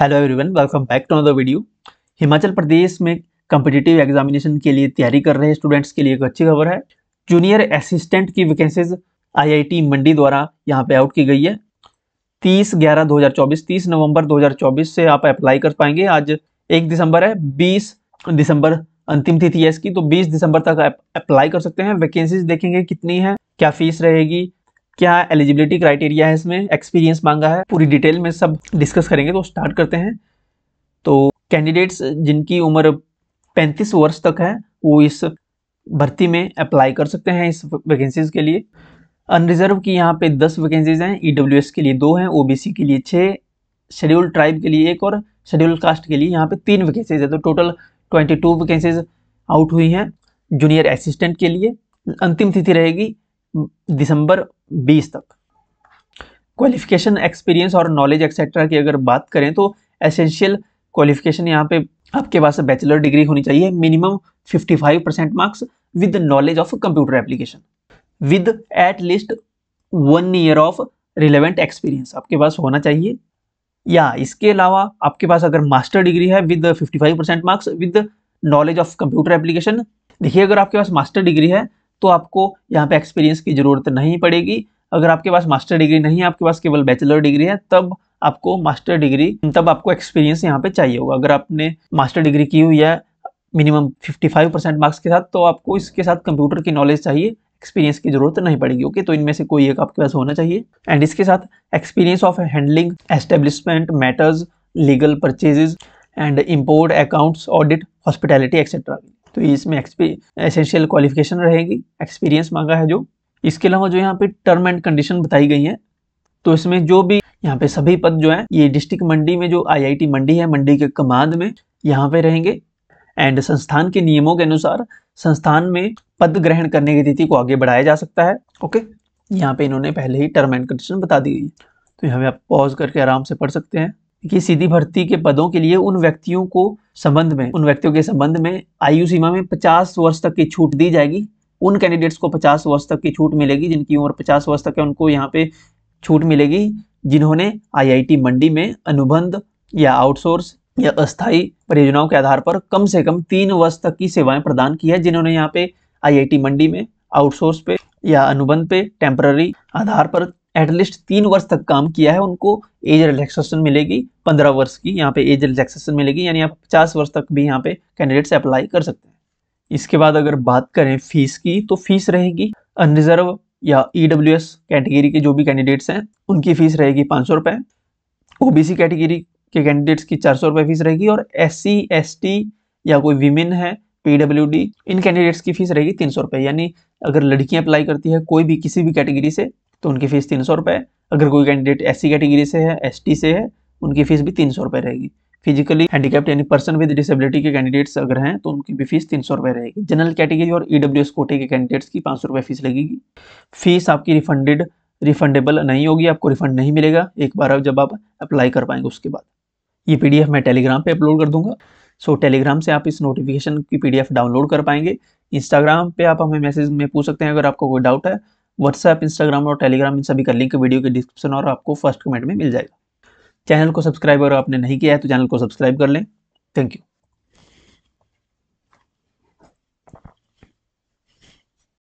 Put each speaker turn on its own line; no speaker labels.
hello everyone welcome back to another video Himachal Pradesh में competitive examination के लिए तैयारी कर रहे स्टूडेंट्स के लिए एक अच्छी खबर है जूनियर असिस्टेंट की वैकेंसीज आईआईटी मंडी द्वारा यहां पे आउट की गई है 30 ग्यारह 2024 30 नवंबर 2024 से आप अप्लाई कर पाएंगे आज एक दिसंबर है बीस दिसंबर अंतिम तिथि है इसकी तो बीस दिसंबर तक आप अप्लाई कर सकते हैं वैकेंसीज देखेंगे कितनी है क्या फीस रहेगी क्या एलिजिबिलिटी क्राइटेरिया है इसमें एक्सपीरियंस मांगा है पूरी डिटेल में सब डिस्कस करेंगे तो स्टार्ट करते हैं तो कैंडिडेट्स जिनकी उम्र 35 वर्ष तक है वो इस भर्ती में अप्लाई कर सकते हैं इस वैकेंसीज के लिए अनरिजर्व की यहाँ पे 10 वैकेंसीज हैं ई e के लिए दो हैं ओ के लिए छः शेड्यूल ट्राइब के लिए एक और शेड्यूल कास्ट के लिए यहाँ पे तीन वैकेंसीज है तो total twenty two vacancies out हुई हैं जूनियर असिस्टेंट के लिए अंतिम तिथि रहेगी दिसंबर 20 तक क्वालिफिकेशन एक्सपीरियंस और नॉलेज एक्सेट्रा की अगर बात करें तो एसेंशियल क्वालिफिकेशन यहाँ पे आपके पास बैचलर डिग्री होनी चाहिए minimum 55 percent marks with knowledge of computer application with at least one year of relevant experience आपके पास होना चाहिए या इसके अलावा आपके पास अगर मास्टर डिग्री है with 55 percent marks with knowledge of computer application देखिए अगर आपके पास मास्टर डिग्री है तो आपको यहाँ पे एक्सपीरियंस की ज़रूरत नहीं पड़ेगी अगर आपके पास मास्टर डिग्री नहीं है आपके पास केवल बैचलर डिग्री है तब आपको मास्टर डिग्री तब आपको एक्सपीरियंस यहाँ पे चाहिए होगा अगर आपने मास्टर डिग्री की हुई है मिनिमम 55 परसेंट मार्क्स के साथ तो आपको इसके साथ कंप्यूटर की नॉलेज चाहिए एक्सपीरियंस की जरूरत नहीं पड़ेगी ओके तो इनमें से कोई एक आपके पास होना चाहिए एंड इसके साथ experience of handling establishment matters legal purchases and import accounts audit hospitality etcetera तो इसमें एसेंशियल क्वालिफिकेशन रहेगी एक्सपीरियंस मांगा है जो इसके अलावा जो यहाँ पे टर्म एंड कंडीशन बताई गई है तो इसमें जो भी यहाँ पे सभी पद जो है ये डिस्ट्रिक्ट मंडी में जो आईआईटी मंडी है मंडी के कमांड में यहाँ पे रहेंगे एंड संस्थान के नियमों के अनुसार संस्थान में पद ग्रहण करने की तिथि को आगे बढ़ाया जा सकता है ओके यहाँ पे इन्होंने पहले ही टर्म एंड कंडीशन बता दी गई तो यहाँ पे आप पॉज करके आराम से पढ़ सकते हैं कि सीधी भर्ती के पदों के लिए उन व्यक्तियों को संबंध में उन व्यक्तियों के संबंध में आयु सीमा में 50 वर्ष तक की छूट दी जाएगी उन कैंडिडेट्स को 50 वर्ष तक की छूट मिलेगी जिनकी उम्र 50 वर्ष तक है उनको यहाँ पे छूट मिलेगी जिन्होंने आईआईटी मंडी में अनुबंध या आउटसोर्स या अस्थाई परियोजनाओं के आधार पर कम से कम तीन वर्ष तक की सेवाएं प्रदान की है जिन्होंने यहाँ पे आईआईटी मंडी में आउटसोर्स पे या अनुबंध पे टेम्पररी आधार पर एटलीस्ट तीन वर्ष तक काम किया है उनको एज रिलैक्सेशन मिलेगी पंद्रह वर्ष की यहाँ पे एज रिलैक्सेशन मिलेगी यानी आप पचास वर्ष तक भी यहाँ पे कैंडिडेट्स अप्लाई कर सकते हैं इसके बाद अगर बात करें फीस की तो फीस रहेगी अनरिजर्व या ई e कैटेगरी के जो भी कैंडिडेट्स हैं उनकी फीस रहेगी पाँच सौ रुपये ओ कैटेगरी के कैंडिडेट्स की चार सौ फीस रहेगी और एस सी या कोई विमेन है पी इन कैंडिडेट्स की फीस रहेगी तीन सौ यानी अगर लड़कियाँ अप्लाई करती है कोई भी किसी भी कैटेगरी से तो उनकी फ़ीस तीन सौ रुपये अगर कोई कैंडिडेट एस कैटेगरी से है एस से है उनकी फ़ीस भी तीन सौ रुपये रहेगी फिजिकली हैंडीकैप्ट यानी पर्सन विद डिसेबिलिटी के कैंडिडेट्स अगर हैं तो उनकी भी फीस तीन सौ रुपये रहेगी जनरल कैटेगरी और ई डब्ल्यू एस कोटे के कैंडिडेट्स की पाँच सौ रुपये फीस लगेगी फीस आपकी रिफंडेड रिफंडेबल नहीं होगी आपको रिफंड नहीं मिलेगा एक बार जब आप अप्लाई कर पाएंगे उसके बाद ये पीडीएफ मैं टेलीग्राम पे अपलोड कर दूंगा सो so, टेलीग्राम से आप इस नोटिफिकेशन की पीडीएफ डाउनलोड कर पाएंगे इंस्टाग्राम पे आप हमें मैसेज में पूछ सकते हैं अगर आपको कोई डाउट है व्हाट्सएप इंस्टाग्राम और टेलीग्राम इन सभी का लिंक वीडियो के डिस्क्रिप्शन और आपको फर्स्ट कमेंट में मिल जाएगा चैनल को सब्सक्राइब अगर आपने नहीं किया है तो चैनल को सब्सक्राइब कर लें थैंक यू